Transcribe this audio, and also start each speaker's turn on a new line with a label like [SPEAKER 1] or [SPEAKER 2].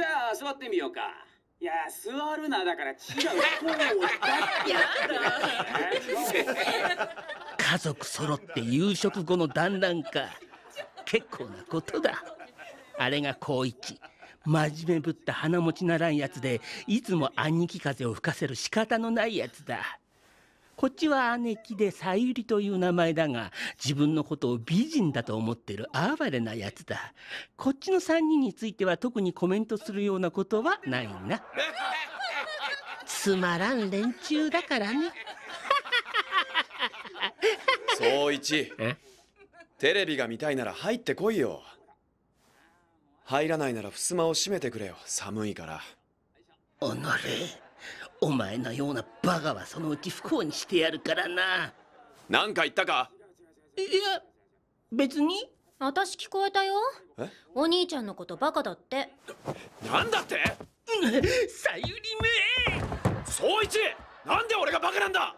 [SPEAKER 1] じゃあ座ってみようかいや座るなだから違うこ
[SPEAKER 2] 家族揃って夕食後の団らんか結構なことだあれが高一真面目ぶった鼻持ちならんやつでいつも兄貴風を吹かせる仕方のないやつだこっちは姉貴でさゆりという名前だが、自分のことを美人だと思ってる哀れなやつだ。こっちの三人については特にコメントするようなことはないな。つまらん連中だからね。
[SPEAKER 1] 総一。テレビが見たいなら入ってこいよ。入らないなら襖を閉めて
[SPEAKER 3] くれよ。寒いから。おのれ。お前のようなバカはそのうち不幸にしてやるからな何か言ったか
[SPEAKER 4] いや別に私聞こえたよお兄ちゃんのことバカだってなんだって さゆりめ総一なんで俺がバカなんだ